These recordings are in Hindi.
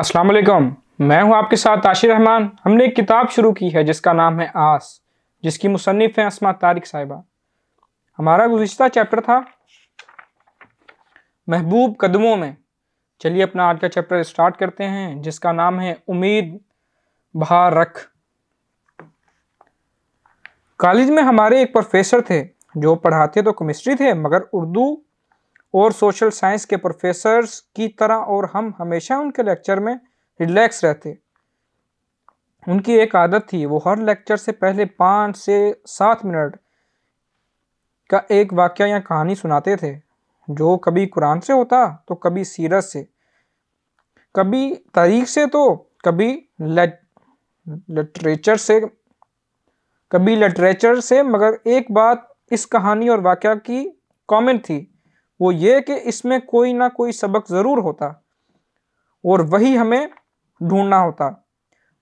अस्सलाम वालेकुम मैं हूं आपके साथ आशिर रहमान हमने एक किताब शुरू की है जिसका नाम है आस जिसकी मुसनफ़ है असमा तारिक साहिबा हमारा गुज्तर चैप्टर था महबूब कदमों में चलिए अपना आज का चैप्टर स्टार्ट करते हैं जिसका नाम है उम्मीद बहार रख कॉलेज में हमारे एक प्रोफेसर थे जो पढ़ाते तो केमिस्ट्री थे मगर उर्दू और सोशल साइंस के प्रोफेसर्स की तरह और हम हमेशा उनके लेक्चर में रिलैक्स रहते उनकी एक आदत थी वो हर लेक्चर से पहले पाँच से सात मिनट का एक वाक्य या कहानी सुनाते थे जो कभी कुरान से होता तो कभी सीरत से कभी तारीख से तो कभी लिटरेचर से कभी लिटरेचर से मगर एक बात इस कहानी और वाक्य की कॉमन थी वो ये कि इसमें कोई ना कोई सबक ज़रूर होता और वही हमें ढूंढना होता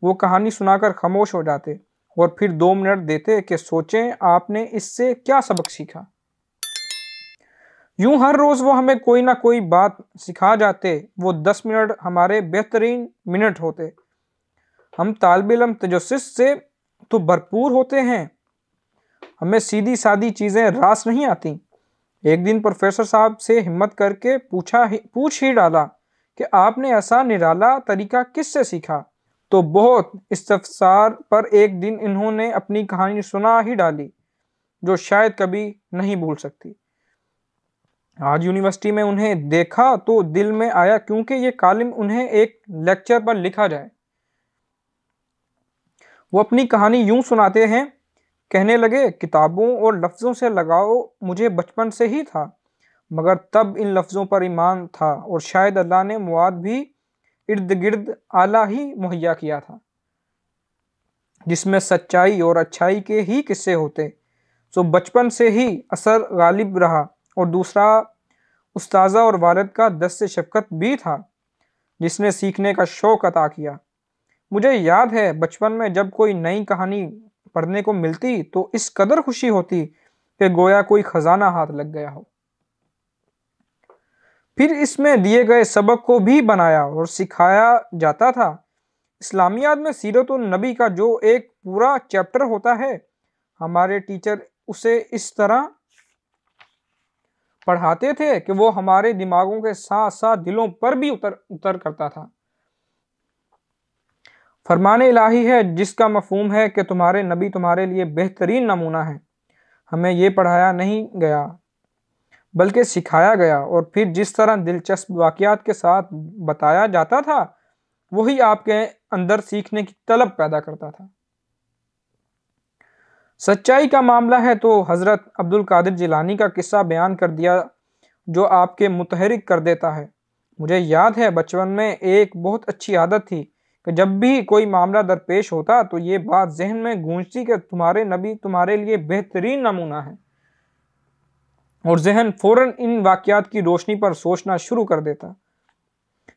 वो कहानी सुनाकर खामोश हो जाते और फिर दो मिनट देते कि सोचें आपने इससे क्या सबक सीखा यूं हर रोज़ वो हमें कोई ना कोई बात सिखा जाते वो दस मिनट हमारे बेहतरीन मिनट होते हम तालब इलम तजस से तो भरपूर होते हैं हमें सीधी सादी चीज़ें रास नहीं आती एक दिन प्रोफेसर साहब से हिम्मत करके पूछा ही पूछ ही डाला कि आपने ऐसा निराला तरीका किससे सीखा तो बहुत इस्तफसार पर एक दिन इन्होंने अपनी कहानी सुना ही डाली जो शायद कभी नहीं भूल सकती आज यूनिवर्सिटी में उन्हें देखा तो दिल में आया क्योंकि ये कालिम उन्हें एक लेक्चर पर लिखा जाए वो अपनी कहानी यूं सुनाते हैं कहने लगे किताबों और लफ्ज़ों से लगाओ मुझे बचपन से ही था मगर तब इन लफ्ज़ों पर ईमान था और शायद अल्लाह ने मवाद भी इर्द गिर्द आला ही मुहैया किया था जिसमें सच्चाई और अच्छाई के ही किस्से होते सो बचपन से ही असर गालिब रहा और दूसरा उस्ताजा और वालद का दस्त शफकत भी था जिसने सीखने का शौक़ अता किया मुझे याद है बचपन में जब कोई नई कहानी पढ़ने को मिलती तो इस कदर खुशी होती कि गोया कोई खजाना हाथ लग गया हो फिर इसमें दिए गए सबक को भी बनाया और सिखाया जाता था इस्लामियात में सीरत नबी का जो एक पूरा चैप्टर होता है हमारे टीचर उसे इस तरह पढ़ाते थे कि वो हमारे दिमागों के साथ साथ दिलों पर भी उतर उतर करता था फरमान इलाही है जिसका मफहम है कि तुम्हारे नबी तुम्हारे लिए बेहतरीन नमूना है हमें ये पढ़ाया नहीं गया बल्कि सिखाया गया और फिर जिस तरह दिलचस्प वाक़ात के साथ बताया जाता था वही आपके अंदर सीखने की तलब पैदा करता था सच्चाई का मामला है तो हज़रत अब्दुल कादिर जिलानी का किस्सा बयान कर दिया जो आपके मुतहरिक कर देता है मुझे याद है बचपन में एक बहुत अच्छी आदत थी कि जब भी कोई मामला दरपेश होता तो ये बात जहन में गूंजती कि तुम्हारे नबी तुम्हारे लिए बेहतरीन नमूना है और जहन फौरन इन वाक़ात की रोशनी पर सोचना शुरू कर देता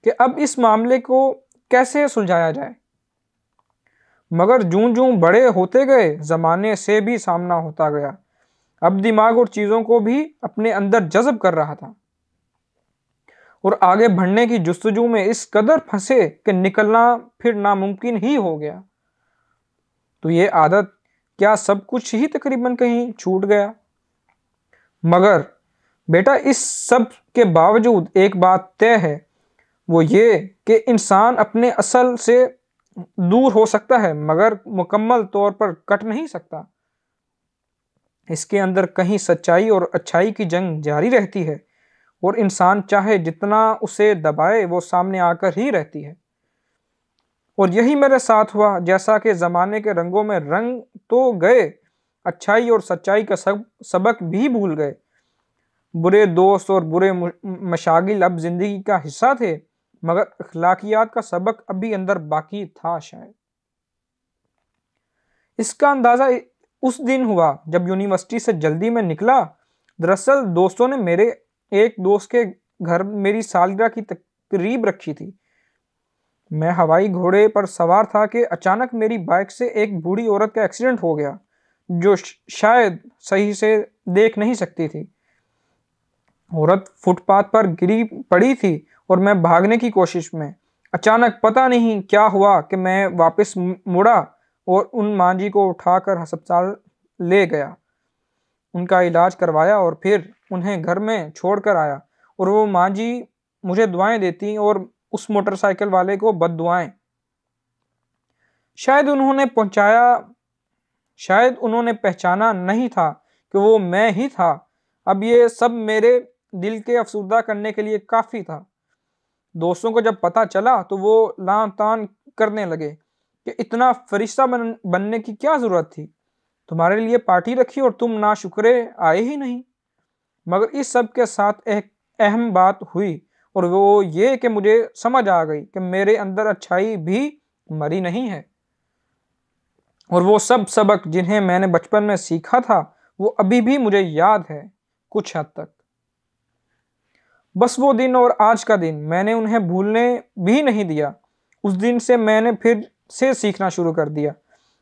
कि अब इस मामले को कैसे सुलझाया जाए मगर जूं जूं बड़े होते गए ज़माने से भी सामना होता गया अब दिमाग और चीज़ों को भी अपने अंदर जज्ब कर रहा था और आगे बढ़ने की जस्तजू में इस कदर फंसे कि निकलना फिर नामुमकिन ही हो गया तो ये आदत क्या सब कुछ ही तकरीबन कहीं छूट गया मगर बेटा इस सब के बावजूद एक बात तय है वो ये कि इंसान अपने असल से दूर हो सकता है मगर मुकम्मल तौर पर कट नहीं सकता इसके अंदर कहीं सच्चाई और अच्छाई की जंग जारी रहती है और इंसान चाहे जितना उसे दबाए वो सामने आकर ही रहती है और यही मेरे साथ हुआ जैसा कि ज़माने के रंगों में रंग तो गए अच्छाई और सच्चाई का सब सबक भी भूल गए बुरे दोस्त और बुरे मशागिल अब ज़िंदगी का हिस्सा थे मगर अखलाकियात का सबक अभी अंदर बाकी था शायद इसका अंदाज़ा उस दिन हुआ जब यूनिवर्सिटी से जल्दी में निकला दरअसल दोस्तों ने मेरे एक दोस्त के घर मेरी सालगिरह की तकरीब रखी थी मैं हवाई घोड़े पर सवार था कि अचानक मेरी बाइक से एक बूढ़ी औरत का एक्सीडेंट हो गया जो शायद सही से देख नहीं सकती थी औरत फुटपाथ पर गिरी पड़ी थी और मैं भागने की कोशिश में अचानक पता नहीं क्या हुआ कि मैं वापस मुड़ा और उन मांझी को उठाकर अस्पताल ले गया उनका इलाज करवाया और फिर उन्हें घर में छोड़ कर आया और वो माँ जी मुझे दुआएं देती और उस मोटरसाइकिल वाले को बद दुआएं शायद उन्होंने पहुंचाया शायद उन्होंने पहचाना नहीं था कि वो मैं ही था अब ये सब मेरे दिल के अफसुदा करने के लिए काफ़ी था दोस्तों को जब पता चला तो वो तान करने लगे कि इतना फरिश्ता बन, बनने की क्या ज़रूरत थी तुम्हारे लिए पार्टी रखी और तुम ना शुक्रे आए ही नहीं मगर इस सब के साथ एक अहम बात हुई और वो ये कि मुझे समझ आ गई कि मेरे अंदर अच्छाई भी मरी नहीं है और वो सब सबक जिन्हें मैंने बचपन में सीखा था वो अभी भी मुझे याद है कुछ हद तक बस वो दिन और आज का दिन मैंने उन्हें भूलने भी नहीं दिया उस दिन से मैंने फिर से सीखना शुरू कर दिया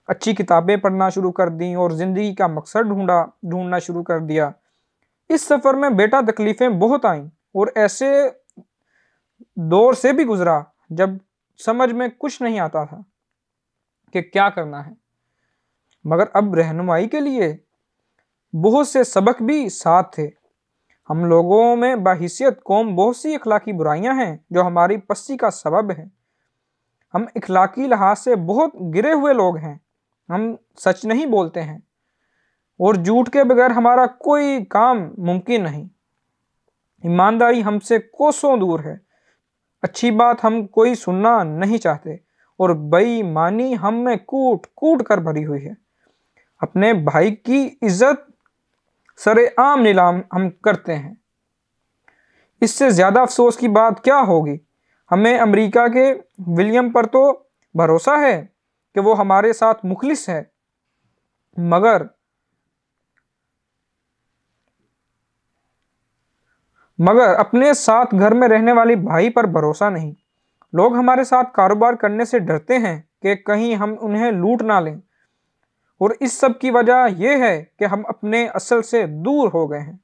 अच्छी किताबें पढ़ना शुरू कर दी और ज़िंदगी का मकसद ढूंढा ढूंढना शुरू कर दिया इस सफ़र में बेटा तकलीफ़ें बहुत आईं और ऐसे दौर से भी गुज़रा जब समझ में कुछ नहीं आता था कि क्या करना है मगर अब रहनुमाई के लिए बहुत से सबक भी साथ थे हम लोगों में बाहिसियत कौम बहुत सी अखलाकी बुराइयां हैं जो हमारी पस्सी का सबब है हम इखलाकी लिहाज से बहुत गिरे हुए लोग हैं हम सच नहीं बोलते हैं और झूठ के बगैर हमारा कोई काम मुमकिन नहीं ईमानदारी हमसे कोसों दूर है अच्छी बात हम कोई सुनना नहीं चाहते और बेईमानी हम में कूट कूट कर भरी हुई है अपने भाई की इज्जत सरेआम नीलाम हम करते हैं इससे ज़्यादा अफसोस की बात क्या होगी हमें अमेरिका के विलियम पर तो भरोसा है कि वो हमारे साथ मुखलिस है मगर मगर अपने साथ घर में रहने वाले भाई पर भरोसा नहीं लोग हमारे साथ कारोबार करने से डरते हैं कि कहीं हम उन्हें लूट ना लें और इस सब की वजह यह है कि हम अपने असल से दूर हो गए हैं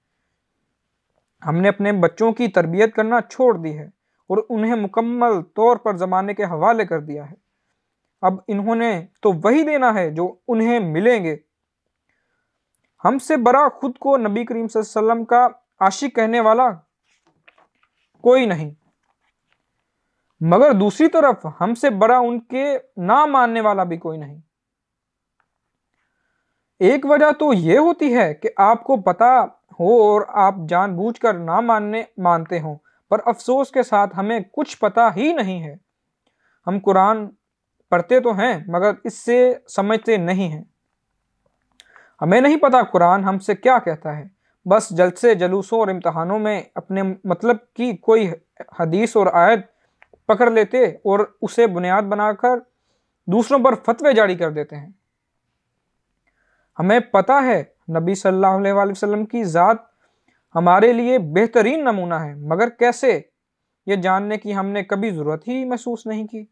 हमने अपने बच्चों की तरबियत करना छोड़ दी है और उन्हें मुकम्मल तौर पर ज़माने के हवाले कर दिया है अब इन्होंने तो वही देना है जो उन्हें मिलेंगे हमसे बड़ा खुद को नबी करीम वसल्लम का आशिक कहने वाला कोई नहीं मगर दूसरी तरफ हमसे बड़ा उनके ना मानने वाला भी कोई नहीं एक वजह तो यह होती है कि आपको पता हो और आप जानबूझकर ना मानने मानते हो पर अफसोस के साथ हमें कुछ पता ही नहीं है हम कुरान पढ़ते तो हैं मगर इससे समझते नहीं हैं हमें नहीं पता कुरान हमसे क्या कहता है बस जलसे जलूसों और इम्तहानों में अपने मतलब की कोई हदीस और आयत पकड़ लेते और उसे बुनियाद बनाकर दूसरों पर फतवे जारी कर देते हैं हमें पता है नबी सल्लल्लाहु अलैहि वसल्लम की ज़ात हमारे लिए बेहतरीन नमूना है मगर कैसे ये जानने की हमने कभी ज़रूरत ही महसूस नहीं की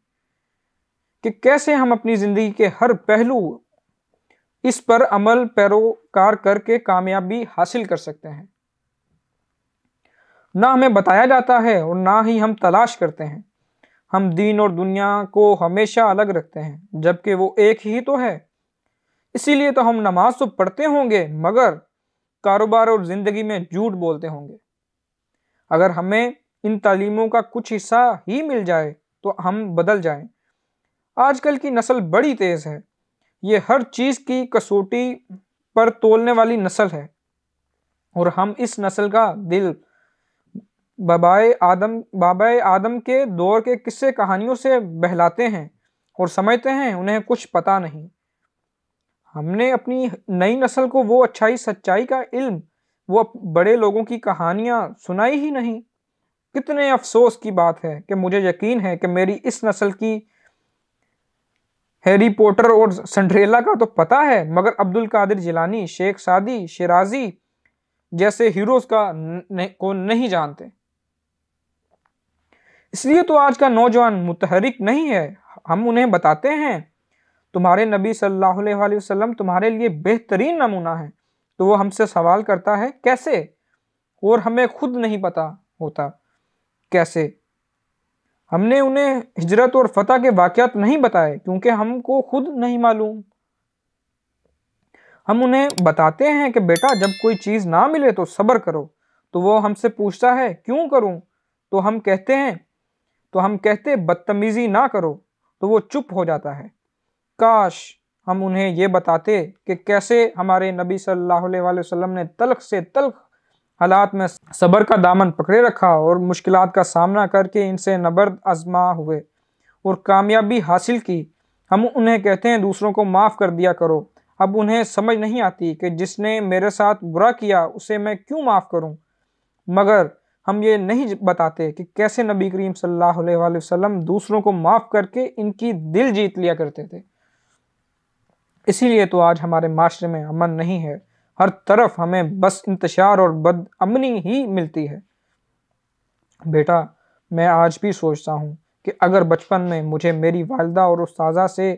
कि कैसे हम अपनी ज़िंदगी के हर पहलू इस पर अमल पैरोकार करके कामयाबी हासिल कर सकते हैं ना हमें बताया जाता है और ना ही हम तलाश करते हैं हम दीन और दुनिया को हमेशा अलग रखते हैं जबकि वो एक ही तो है इसीलिए तो हम नमाज तो पढ़ते होंगे मगर कारोबार और ज़िंदगी में झूठ बोलते होंगे अगर हमें इन तालीमों का कुछ हिस्सा ही मिल जाए तो हम बदल जाएं। आजकल की नस्ल बड़ी तेज़ है ये हर चीज़ की कसौटी पर तोलने वाली नस्ल है और हम इस नस्ल का दिल बाबाए आदम बाबा आदम के दौर के किस्से कहानियों से बहलाते हैं और समझते हैं उन्हें कुछ पता नहीं हमने अपनी नई नस्ल को वो अच्छाई सच्चाई का इल्म वो बड़े लोगों की कहानियाँ सुनाई ही नहीं कितने अफसोस की बात है कि मुझे यकीन है कि मेरी इस नस्ल की हैरी पॉटर और सेंड्रेला का तो पता है मगर अब्दुल कादिर जिलानी शेख सादी शिराजी जैसे हीरोज का न, न, को नहीं जानते इसलिए तो आज का नौजवान मुतहरिक नहीं है हम उन्हें बताते हैं तुम्हारे नबी सल्लल्लाहु अलैहि वसल्लम तुम्हारे लिए बेहतरीन नमूना है तो वो हमसे सवाल करता है कैसे और हमें खुद नहीं पता होता कैसे हमने उन्हें हिजरत और फतह के वाक़ात नहीं बताए क्योंकि हमको खुद नहीं मालूम हम उन्हें बताते हैं कि बेटा जब कोई चीज़ ना मिले तो सब्र करो तो वो हमसे पूछता है क्यों करूं तो हम कहते हैं तो हम कहते बदतमीज़ी ना करो तो वो चुप हो जाता है काश हम उन्हें ये बताते कि कैसे हमारे नबी सल्लल्लाहु अलैहि वसल्लम ने तलख से तलख हालात में सबर का दामन पकड़े रखा और मुश्किल का सामना करके इनसे नबर्द आजमा हुए और कामयाबी हासिल की हम उन्हें कहते हैं दूसरों को माफ़ कर दिया करो अब उन्हें समझ नहीं आती कि जिसने मेरे साथ बुरा किया उसे मैं क्यों माफ़ करूं मगर हम ये नहीं बताते कि कैसे नबी करीम सल्लल्लाहु अलैहि वसल्लम दूसरों को माफ़ करके इनकी दिल जीत लिया करते थे इसीलिए तो आज हमारे माशरे में अमन नहीं है हर तरफ हमें बस इंतशार और बदअमनी ही मिलती है बेटा मैं आज भी सोचता हूँ कि अगर बचपन में मुझे मेरी वालदा और उस्ताजा से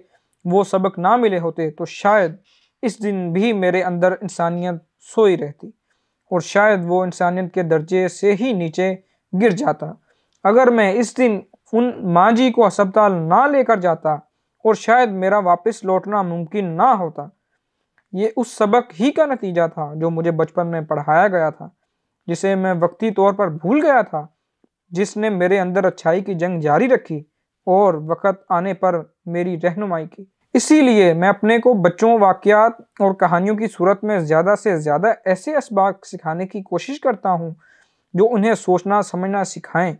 वो सबक ना मिले होते तो शायद इस दिन भी मेरे अंदर इंसानियत सोई रहती और शायद वो इंसानियत के दर्जे से ही नीचे गिर जाता अगर मैं इस दिन उन माँ जी को अस्पताल ना लेकर जाता और शायद मेरा वापस लौटना मुमकिन ना होता ये उस सबक ही का नतीजा था जो मुझे बचपन में पढ़ाया गया था जिसे मैं वक्ती तौर पर भूल गया था जिसने मेरे अंदर अच्छाई की जंग जारी रखी और वक़्त आने पर मेरी रहनुमाई की इसीलिए मैं अपने को बच्चों वाक़ात और कहानियों की सूरत में ज़्यादा से ज़्यादा ऐसे इसबाक सिखाने की कोशिश करता हूँ जो उन्हें सोचना समझना सिखाएं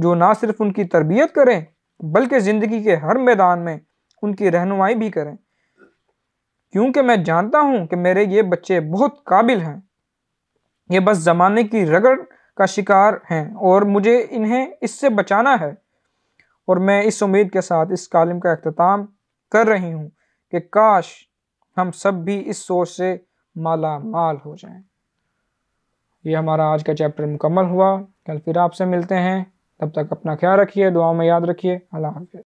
जो ना सिर्फ उनकी तरबियत करें बल्कि ज़िंदगी के हर मैदान में उनकी रहनुमाई भी करें क्योंकि मैं जानता हूं कि मेरे ये बच्चे बहुत काबिल हैं ये बस ज़माने की रगड़ का शिकार हैं और मुझे इन्हें इससे बचाना है और मैं इस उम्मीद के साथ इस कालम का अख्ताम कर रही हूँ कि काश हम सब भी इस सोच से माला माल हो जाएं। ये हमारा आज का चैप्टर मुकम्मल हुआ कल फिर आपसे मिलते हैं तब तक अपना ख्याल रखिए दुआ में याद रखिए अल्लाह हाफि